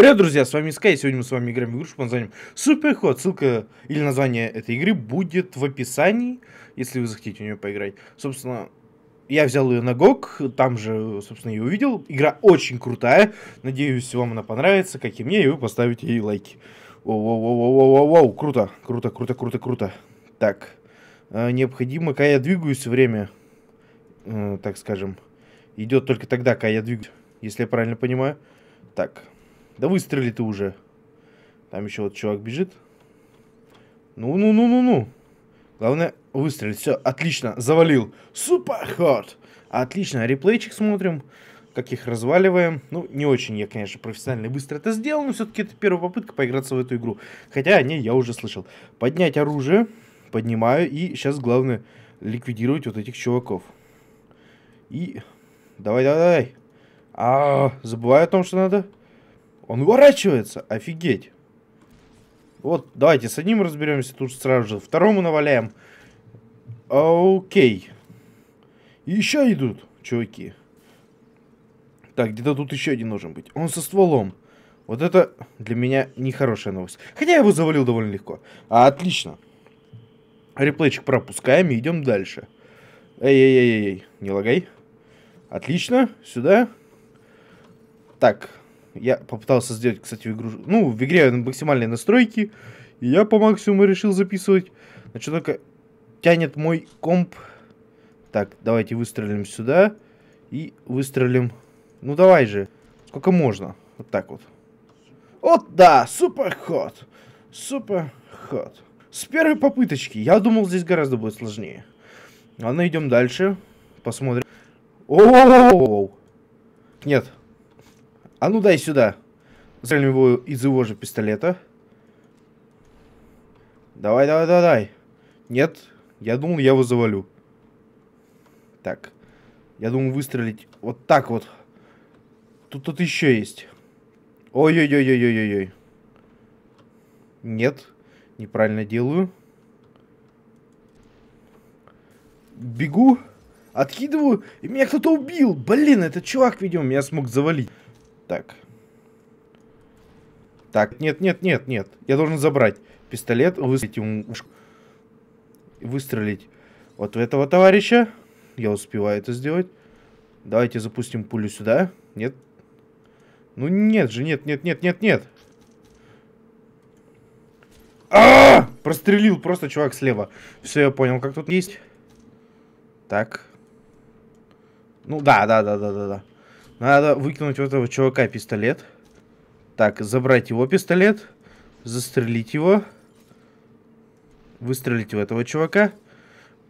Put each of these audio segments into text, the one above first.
Привет, друзья, с вами Sky, сегодня мы с вами играем в игру под названием Суперход. Ссылка или название этой игры будет в описании, если вы захотите в нее поиграть. Собственно, я взял ее на GOG, там же, собственно, ее увидел. Игра очень крутая, надеюсь, вам она понравится, как и мне, и вы поставите ей лайки. Воу-воу-воу-воу-воу-воу, круто, круто, круто, круто, круто. Так, э, необходимо, когда я двигаюсь, время, э, так скажем, идет только тогда, когда я двигаюсь, если я правильно понимаю. Так, да выстрели ты уже. Там еще вот чувак бежит. Ну-ну-ну-ну-ну. Главное выстрелить. Все, отлично, завалил. Супер хард. Отлично, реплейчик смотрим, как их разваливаем. Ну, не очень я, конечно, профессионально и быстро это сделал, но все-таки это первая попытка поиграться в эту игру. Хотя о я уже слышал. Поднять оружие, поднимаю, и сейчас главное ликвидировать вот этих чуваков. И... Давай, давай, давай. А, -а, -а забываю о том, что надо он уворачивается. Офигеть. Вот, давайте с одним разберемся тут сразу же. Второму наваляем. Окей. Еще идут, чуваки. Так, где-то тут еще один должен быть. Он со стволом. Вот это для меня нехорошая новость. Хотя я его завалил довольно легко. А, отлично. Реплейчик пропускаем и идем дальше. Эй-эй-эй-эй, не лагай. Отлично, сюда. Так, я попытался сделать, кстати, в игру... Ну, в игре максимальные настройки. И я по максимуму решил записывать. Значит, только тянет мой комп. Так, давайте выстрелим сюда. И выстрелим... Ну, давай же. Сколько можно. Вот так вот. Вот да, супер ход. Супер ход. С первой попыточки. Я думал, здесь гораздо будет сложнее. Ладно, идем дальше. Посмотрим. О, Нет. А ну дай сюда. Стрельнем его из его же пистолета. Давай, давай, давай, давай. Нет, я думал, я его завалю. Так. Я думал выстрелить вот так вот. Тут тут еще есть. Ой-ой-ой-ой-ой-ой. Нет, неправильно делаю. Бегу, откидываю, и меня кто-то убил. Блин, этот чувак, видимо, меня смог завалить. Так. Так, нет, нет, нет, нет. Я должен забрать пистолет, выстрелить ему ушко. Выстрелить вот в этого товарища. Я успеваю это сделать. Давайте запустим пулю сюда. Нет. Ну нет же, нет, нет, нет, нет, нет. А, -а, а Прострелил просто чувак слева. Все, я понял, как тут есть. Так. Ну да, да, да, да, да, да. Надо выкинуть у этого чувака пистолет. Так, забрать его пистолет. Застрелить его. Выстрелить в этого чувака.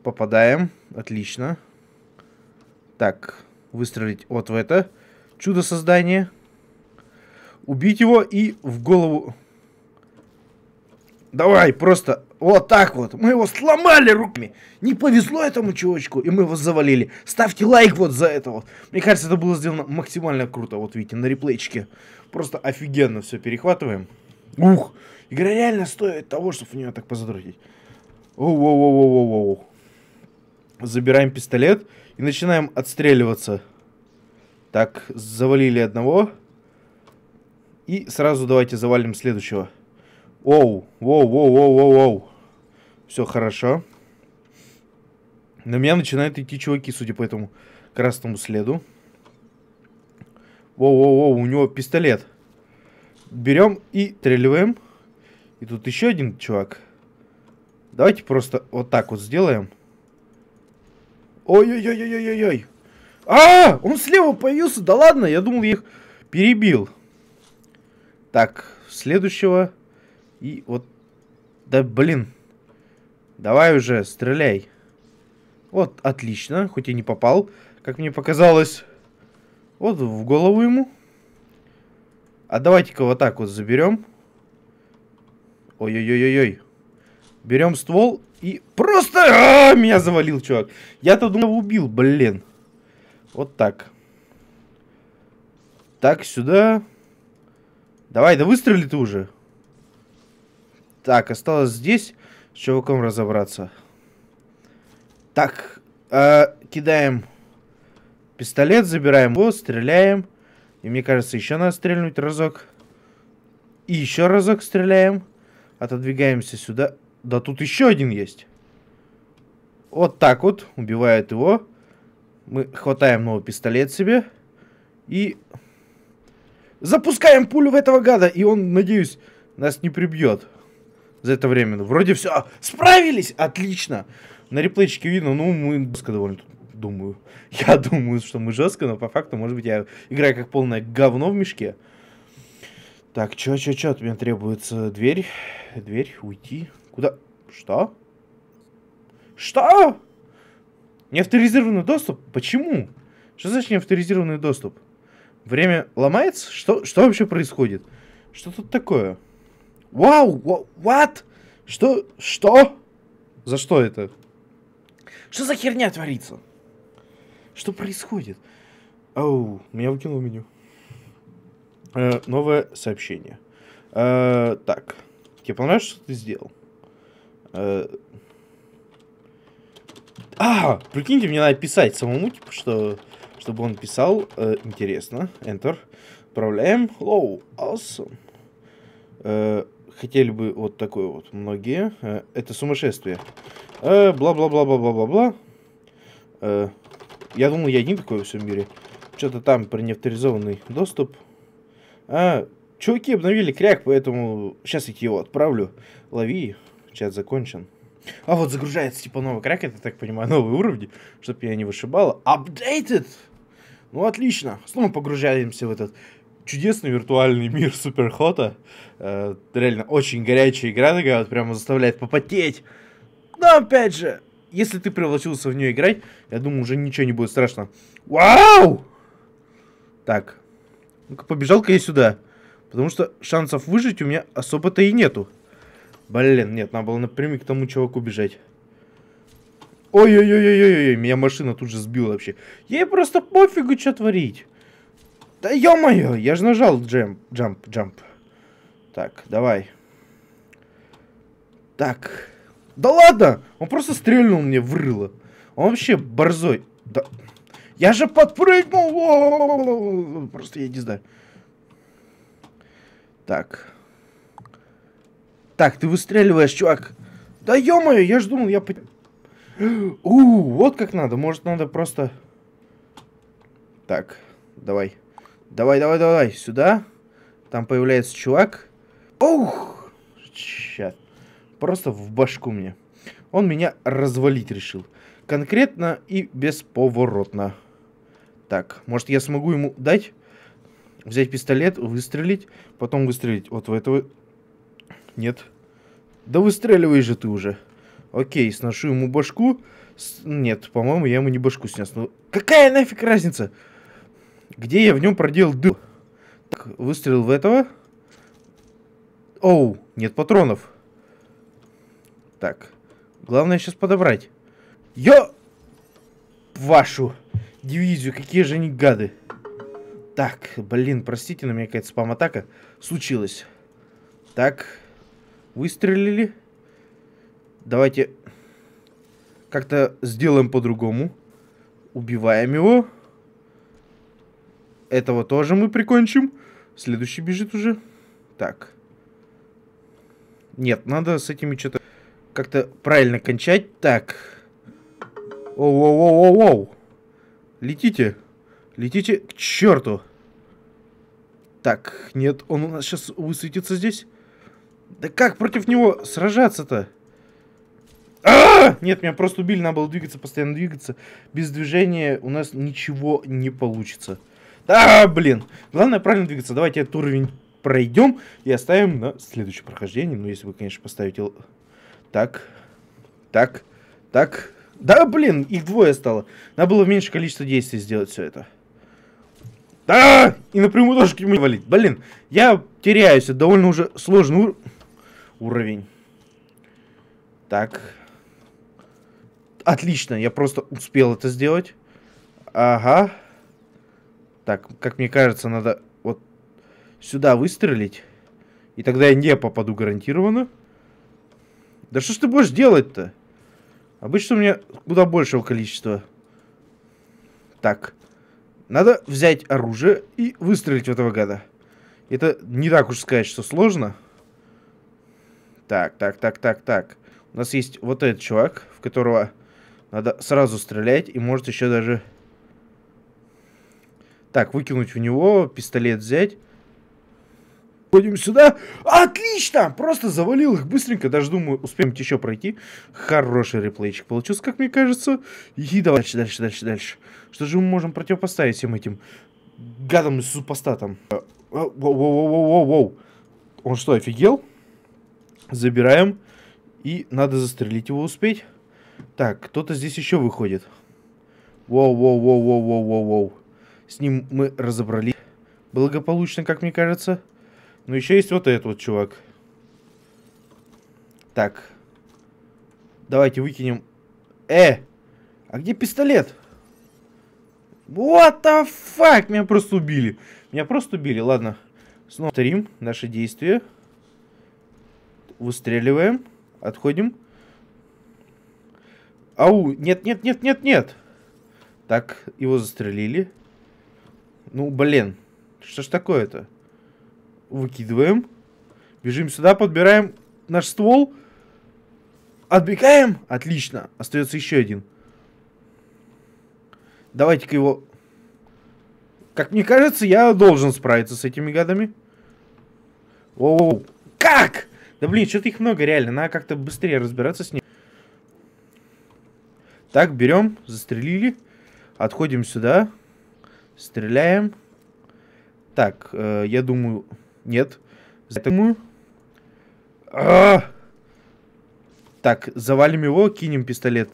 Попадаем. Отлично. Так, выстрелить вот в это. Чудо создания. Убить его и в голову. Давай, просто вот так вот. Мы его сломали руками. Не повезло этому чувачку, и мы его завалили. Ставьте лайк вот за это вот. Мне кажется, это было сделано максимально круто. Вот видите, на реплейчике. Просто офигенно все перехватываем. Ух! Игра реально стоит того, чтобы в нее так позадротить. Оу-оу-оу-оу-оу-оу. Забираем пистолет и начинаем отстреливаться. Так, завалили одного. И сразу давайте завалим следующего. Оу, воу, воу, воу, воу, воу все хорошо. На меня начинают идти чуваки, судя по этому красному следу. Воу-воу-воу, у него пистолет. Берем и стреливаем. И тут еще один чувак. Давайте просто вот так вот сделаем. Ой-ой-ой-ой-ой-ой. А, -а, а, он слева появился. Да ладно, я думал, я их перебил. Так, следующего. И вот... Да блин, Давай уже, стреляй. Вот, отлично, хоть и не попал, как мне показалось. Вот, в голову ему. А давайте-ка вот так вот заберем. Ой-ой-ой-ой-ой. Берем ствол и просто... А, -а, -а меня завалил, чувак. Я-то думал, убил, блин. Вот так. Так, сюда. Давай, да выстрели ты уже. Так, осталось здесь с чуваком разобраться. Так, э, кидаем пистолет, забираем его, стреляем. И мне кажется, еще надо стрельнуть разок. И еще разок стреляем. Отодвигаемся сюда. Да тут еще один есть. Вот так вот. Убивает его. Мы хватаем новый пистолет себе. И... Запускаем пулю в этого гада. И он, надеюсь, нас не прибьет за это время. Ну, вроде все, а, справились, отлично. На реплейчике видно, ну, мы жестко довольно думаю. Я думаю, что мы жестко, но по факту, может быть, я играю как полное говно в мешке. Так, чё, чё, чё, от меня требуется дверь, дверь, уйти. Куда? Что? Что? Не авторизированный доступ? Почему? Что значит не авторизированный доступ? Время ломается? Что, что вообще происходит? Что тут такое? Вау, what? Что? Что? За что это? Что за херня творится? Что происходит? Оу, меня выкинуло меню. Э, новое сообщение. Э, так. Тебе понравилось, что ты сделал? Э, а, прикиньте, мне надо писать самому, типа, что, чтобы он писал. Э, интересно. Enter. Отправляем. Лоу, awesome. Э, хотели бы вот такой вот многие. Э, это сумасшествие. Э, бла-бла-бла-бла-бла-бла-бла. Я думал, я один такой во всем мире. Что-то там про неавторизованный доступ. А, чуваки обновили кряк, поэтому сейчас я его отправлю. Лови, чат закончен. А вот загружается типа новый кряк, это, так понимаю, новый уровень чтобы я не вышибала. Updated! Ну, отлично. Снова погружаемся в этот чудесный виртуальный мир Суперхота. Э, реально очень горячая игра, такая вот прямо заставляет попотеть. Но опять же, если ты превратился в нее играть, я думаю, уже ничего не будет страшно. Вау! Так. Ну-ка, побежал-ка я сюда. Потому что шансов выжить у меня особо-то и нету. Блин, нет, надо было напрямик к тому чуваку бежать. Ой-ой-ой-ой-ой, меня машина тут же сбила вообще. Ей просто пофигу, что творить. Да ё-моё, я же нажал джемп, джамп, джамп. Так, давай. Так. Да ладно! Он просто стрельнул мне в рыло. Он вообще борзой. Да... Я же подпрыгнул! Просто я не знаю. Так. Так, ты выстреливаешь, чувак. Да ё-моё, я же думал, я... У, вот как надо. Может, надо просто... Так, давай. Давай, давай, давай, сюда. Там появляется чувак. Ух! Сейчас. Просто в башку мне. Он меня развалить решил. Конкретно и бесповоротно. Так, может я смогу ему дать? Взять пистолет, выстрелить, потом выстрелить. Вот в этого... Нет. Да выстреливай же ты уже. Окей, сношу ему башку. С... Нет, по-моему, я ему не башку снес. Ну, какая нафиг разница? Где я в нем проделал дыр? Так, выстрелил в этого. Оу, нет патронов. Так, главное сейчас подобрать. Ё! Вашу дивизию, какие же они гады. Так, блин, простите, на меня какая-то спам-атака случилась. Так, выстрелили. Давайте как-то сделаем по-другому. Убиваем его. Этого тоже мы прикончим. Следующий бежит уже. Так. Нет, надо с этими что-то как-то правильно кончать. Так. Оу-оу-оу-оу-оу. Летите. Летите к черту. Так, нет, он у нас сейчас высветится здесь. Да как против него сражаться-то? А -а -а! Нет, меня просто убили, надо было двигаться, постоянно двигаться. Без движения у нас ничего не получится. Да, блин. Главное правильно двигаться. Давайте этот уровень пройдем и оставим на следующее прохождение. Ну, если вы, конечно, поставите... Так, так, так. Да, блин, их двое стало. Надо было меньше количество действий сделать все это. Да! И напрямую тоже к нему валить. Блин, я теряюсь. Это довольно уже сложный ур... уровень. Так. Отлично, я просто успел это сделать. Ага. Так, как мне кажется, надо вот сюда выстрелить. И тогда я не попаду гарантированно. Да что ж ты будешь делать-то? Обычно у меня куда большего количества. Так. Надо взять оружие и выстрелить в этого гада. Это не так уж сказать, что сложно. Так, так, так, так, так. У нас есть вот этот чувак, в которого надо сразу стрелять и может еще даже так, выкинуть у него, пистолет взять. Пойдем сюда. Отлично! Просто завалил их быстренько. Даже думаю, успеем еще пройти. Хороший реплейчик получился, как мне кажется. И давай дальше, дальше, дальше, дальше. Что же мы можем противопоставить всем этим гадам и супостатам? Воу-воу-воу-воу-воу. Э, Он что, офигел? Забираем. И надо застрелить его успеть. Так, кто-то здесь еще выходит. Воу-воу-воу-воу-воу-воу-воу. С ним мы разобрались благополучно, как мне кажется. Но еще есть вот этот вот чувак. Так. Давайте выкинем... Э! А где пистолет? What the fuck? Меня просто убили. Меня просто убили. Ладно. Снова повторим наши действия. Выстреливаем. Отходим. Ау, нет, нет, нет, нет, нет. Так, его застрелили. Ну, блин. Что ж такое-то? Выкидываем. Бежим сюда, подбираем наш ствол. Отбегаем. Отлично. Остается еще один. Давайте-ка его... Как мне кажется, я должен справиться с этими гадами. О, Как? Да блин, что-то их много реально. Надо как-то быстрее разбираться с ними. Так, берем. Застрелили. Отходим сюда. Стреляем. Так, э, я думаю... Нет. Я А -а -а! Так, завалим его, кинем пистолет.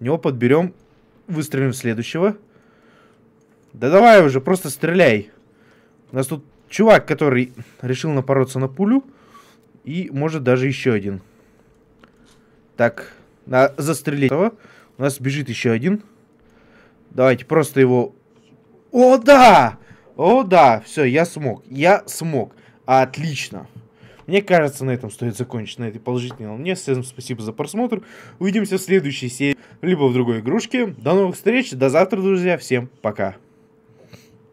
у него подберем, выстрелим следующего. Да давай уже, просто стреляй. У нас тут чувак, который решил напороться на пулю. И, может, даже еще один. Так, на застрелить этого. У нас бежит еще один. Давайте просто его о, да! О, да! Все, я смог. Я смог. Отлично. Мне кажется, на этом стоит закончить, на этой положительной волне. Всем спасибо за просмотр. Увидимся в следующей серии, либо в другой игрушке. До новых встреч, до завтра, друзья. Всем пока.